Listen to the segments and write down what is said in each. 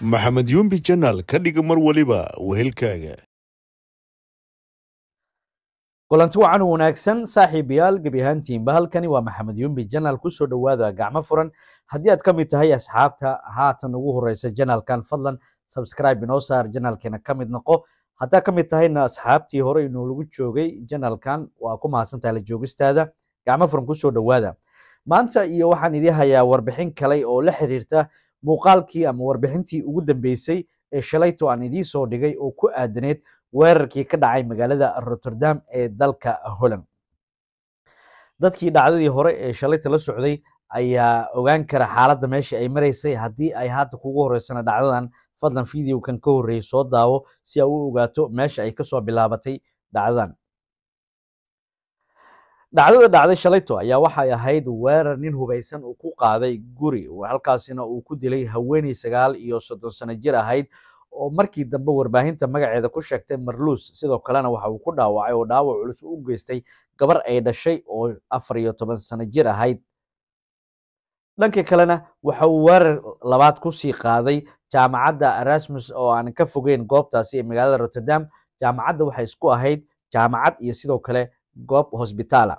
maxamed yumbi janaal ka dhiga mar waliba wehelkaaga kulanti wacan wanaagsan saaxiibayaal gebi ahaantiinba halkani waa maxamed yumbi ku soo dhowaada gacmo furan haddii aad ka mid tahay asxaabta haatan ugu horeysa janaalkan fadlan sabscribe inoo saar janaalkeena ka mid noqo haddaa ka mid tahayna asxaabtii hore inoolagu joogay janaalkan waa ku mahadsantaha la joogistaada gacmo furan kusoo dhowaada maanta iyo waxaan idii hayaa warbixin kale oo la xiriirta muuqaalkii ama warbixintii ugu dambeysay ee shalayto aan idiin soo dhigay oo ku aadaneed weerarkii ka dhacay magaalada rotterdam ee dalka holland dadkii dhacdadii hore ee shalayta la socday ayaa ogaan kara xaaladda meesha ay maraysay haddii ay hadda kugu horeysana dhacdadan fadlan videokan ka horreeyey soo daawo si aa u ogaato meesha ay kasoo bilaabatay dhacdadan dhacdada dhacday shalayto ayaa waxay ahayd weerar nin hubaysan uu ku qaaday guri halkaasina uu ku dilay haweeney sagaal iyo soddon sano jir ahayd oo markii dambe warbaahinta magaceeda ku sheegtay marluus sidoo kalena waxa uu ku dhaawacay oo dhaawac culus u geystay gabar ay dhashay oo afar iyo toban sano jir ahayd dhanka kalena waxa uu weerar labaad ku sii qaaday jaamacadda erasmus oo aan ka fogeyn goobtaasi ee magaalada rotterdam jaamacadda waxay isku ahayd jaamacad iyo sidoo kale goob hosbitaala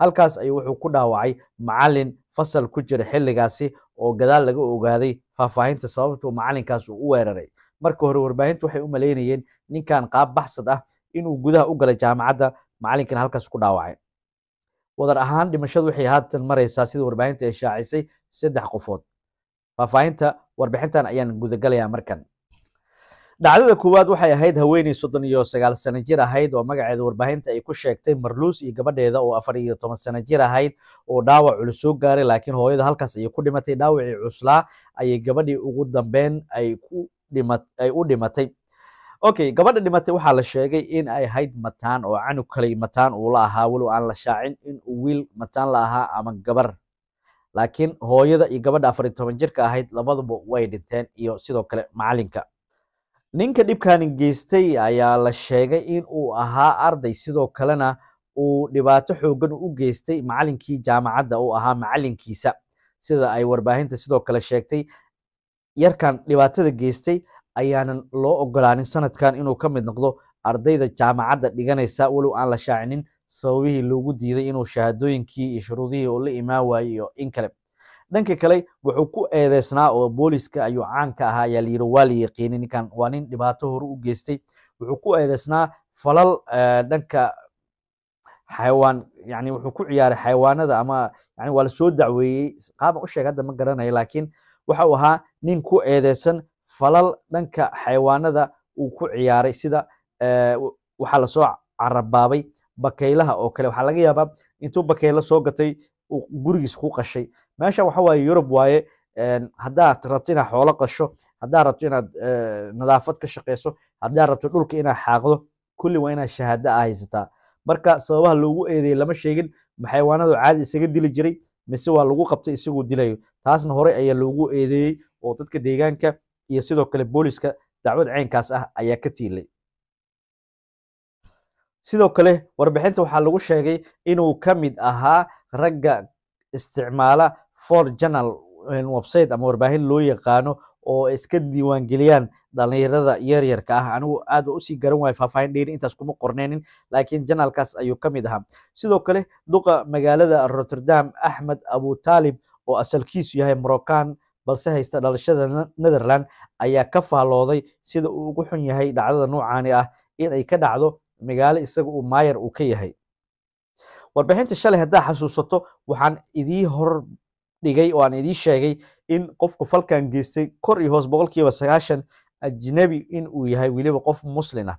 halkaas ayuu wuxuu ku dhaawacay macalin fasal ku jira xilligaasi oo gadaal laga ogaaday faahfaahinta sababtuu macalinkaas uu u weeraray marka hore warbaahintu waxay u malaynayeen ninkan qaab baxsad ah inuu gudaha u galay jaamacadda macalinkan halkaas ku dhaawacay wadar ahaan dhimashadu waxay haatan maraysaa sida warbaahinta ay shaacisay saddex qofood faahfaahinta warbixintan ayaan gudagalayaa markan dhacdada koowaad waxay ahayd haweeney soddon iyo sagaal sano jir ahayd oo magaceeda warbaahinta ay ku sheegtay marluus iyo gabadheeda oo afar iyo toban sano jir ahayd oo dhaawac culus soo gaaray laakiin hooyada halkaas ayay ku dhimatay dhaawacii cuslaa ayay gabadhii ugu dambeen ay u dhimatay okay gabadha dhimatay waxaa la sheegay in ay hayd mataan oo canug kaley mataan uu la ahaa walow aan la shaacin in uu wiil mataan la ahaa ama gabar laakiin hooyada iyo gabadha afar iyo toban jirka ahayd labaduba way dhinteen iyo sidoo kale macalinka ninka dhibkan geystay ayaa la sheegay in uu ahaa arday sidoo kalena uu dhibaato xoogan u geystay macalinkii jaamacadda uu ahaa macalinkiisa sida ay warbaahinta sidoo kale sheegtay yarkan dhibaatada geystay ayaanan loo ogolaanin sanadkan inuu ka mid noqdo ardayda jaamacadda dhiganaysa walow aan la shaacinin sababihii loogu diiday inuu shahaadooyinkii iyo shuruudihii uu la imaan waaye iyo in kale dhanka kale wuxuu ku eedeysnaa oo booliska ayuu caanka ahaa ayaa layiri waa la yaqiini ninkan waa nin dhibaato hore u geystay wuxuu ku eedeysnaa falal eh, dhanka xayawaan yani wuxuu ku ciyaaray xayawaanada ama yani waa lasoo dacweeyey qaaban u sheeg hadda ma garanayo laakiin waxa uu ahaa nin ku eedeysan falal dhanka xayawaanada uu ku ciyaaray sida eh, waxaa lasoo carabaabay bakaylaha oo kale waxaa laga yaabaa intuu bakaylo soo gatay gurigiis ku qashay meesha waxa yurub waaye haddaad rabto inaad xoolo qasho haddaad rabto inaad eh, nadaafad ka shaqeyso haddaad rabto dhulka inaad xaaqdo kulli waa inaad shahaado haysataa marka sababaha loogu eedeeye lama sheegin maxaywaanadu caadi isaga dili jiray mise waa lagu qabtay isagoo dilayo taasna horey ayaa loogu eedeeyey oo dadka deegaanka iyo sidoo kale booliska dacwad ceynkaas ah ayaa ka tiilay sidoo kale warbixinta waxaa lagu sheegay inuu ka mid ahaa ragga isticmaala for journal website ama warbaahin loo yaqaano oo iska diiwaangeliyaan dhalinyarada yaryarka ah anigu aad usii garan waay faahfaahin dheeri intaas kuma qorneynin laakiin janaalkaas ayuu ka mid ahaa sidoo kale duqa magaalada rotterdam axmed abu taalib oo asalkiisu yahay moroccan balse haysta dhalashada netherland ayaa ka faallooday sida uu ugu xun yahay dhacdada noocaani ah inay ka dhacdo magaalo isaga uu maayar uu ka yahay warbixinta shalay haddaa xasuusato waxaan idii hor dhigay oo aan idiin sheegay in qofku falkan geystay kor iyo hoos boqolkiiba sagaashan ajnebi in uu yahay weliba qof muslin ah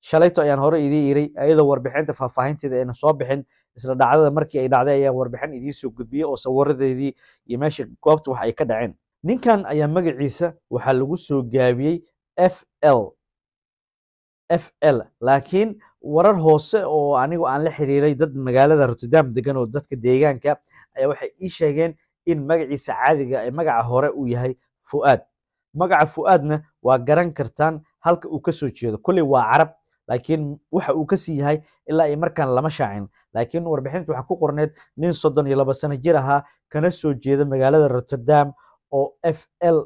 shalayto ayaan hore idii iray ayadoo warbixinta faahfaahinteeda ayna soo bixin isla dhacdada markii ay dhacday ayaa warbixin idiin soo gudbiyey oo sawiradeedii iyo meesha goobta wax ay ka dhaceen ninkan ayaa magaciisa waxaa lagu soo gaabiyey f l f l laakiin warar hoose oo anigu aan la xiriiray dad magaalada rotterdam degan oo dadka deegaanka ayaa waxay ii sheegeen in magaciisa caadiga ah ee magaca hore uu yahay fu'aad magaca fu-aadna waa garan kartaan halka uu ka soo jeedo kulley waa carab laakiin waxa uu kasii yahay ilaa iyo markaan lama shaacin laakiin warbixinta waxaa ku qorneyd nin soddon iyo laba sano jir ahaa kana soo jeeda magaalada rotterdam oo f l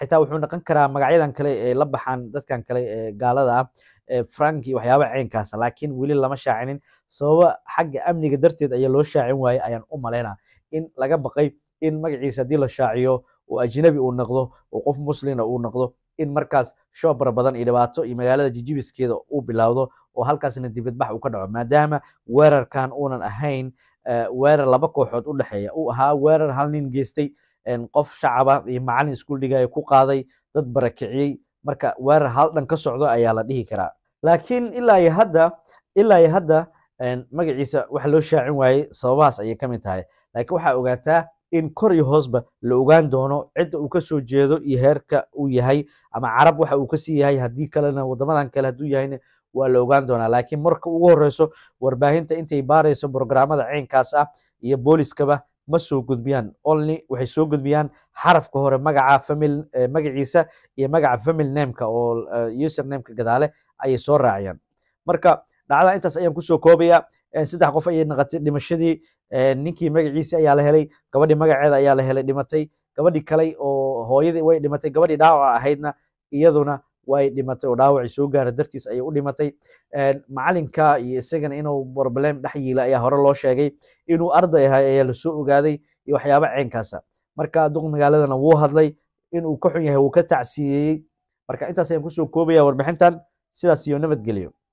xitaa wuxuu noqon karaa magacyadan kale ee la baxaan dadkan kale ee gaalada ah franki waxyaaba caynkaasa laakiin weli lama shaacinin sababa xagga amniga darteed ayaa loo shaacin waaye ayaan u malaynaa in laga baqay in magaciisa haddii la shaaciyo oo ajnabi uu noqdo oo qof muslina uu noqdo in markaas shoobara badan iyo dhibaato iyo magaalada jijibiskeeda uu bilaawdo oo halkaasna dibadbax uu ka dhaco maadaama weerarkan uunan ahayn weerar laba kooxood u dhexeeya uu ahaa weerar hal nin geestay qof shacaba iyo macalin iskuul dhigaya ku qaaday dad barakiciyey marka weerar hal dhan ka socdo ayaa la dhihi karaa laakiin ilaa hadda ilaa iyo hadda magaciisa waxa loo shaacin waaye sababahaas ayay ka mid tahay laakiin waxaa ogaataa in kor iyo hoosba la ogaan doono cidda uu kasoo jeedo iyo heerka uu yahay ama carab waxa uu kasii yahay haddii kalena waddamadan kale hadduu yahayna waa la ogaan doonaa laakiin marka ugu horeyso warbaahinta intay baarayso programmada ceynkaas ah iyo booliskaba ma soo gudbiyaan olni waxay soo gudbiyaan xarafka hore magaca famil eh, magaciisa iyo magaca famil nameka oo eh, user nameka gadaale ayay soo raaciyaan marka dhacdaa intaas ayaan kusoo koobaya eh, saddex qof ayay naqatay dhimashadii ninkii magaciisa ayaa la helay gabadhii magaceeda ayaa la helay dhimatay gabadhii kalay oo hooyadii way dhimatay gabadhii dhaawaca ahaydna iyaduna way dhimatay oo dhaawacii soo gaara dartiis ayay u dhimatay macalinka iyo isagana inuu problem dhex yiila ayaa hore loo sheegay inuu arday ahay ayaa lasoo ogaaday iyo waxyaaba ceenkaasa marka duq magaaladana wuu hadlay inuu ka xun yahay wuu ka tacsiyeeyey marka intaas ayaan kusoo koobaya warbixintan sidaas iyo nabadgelyo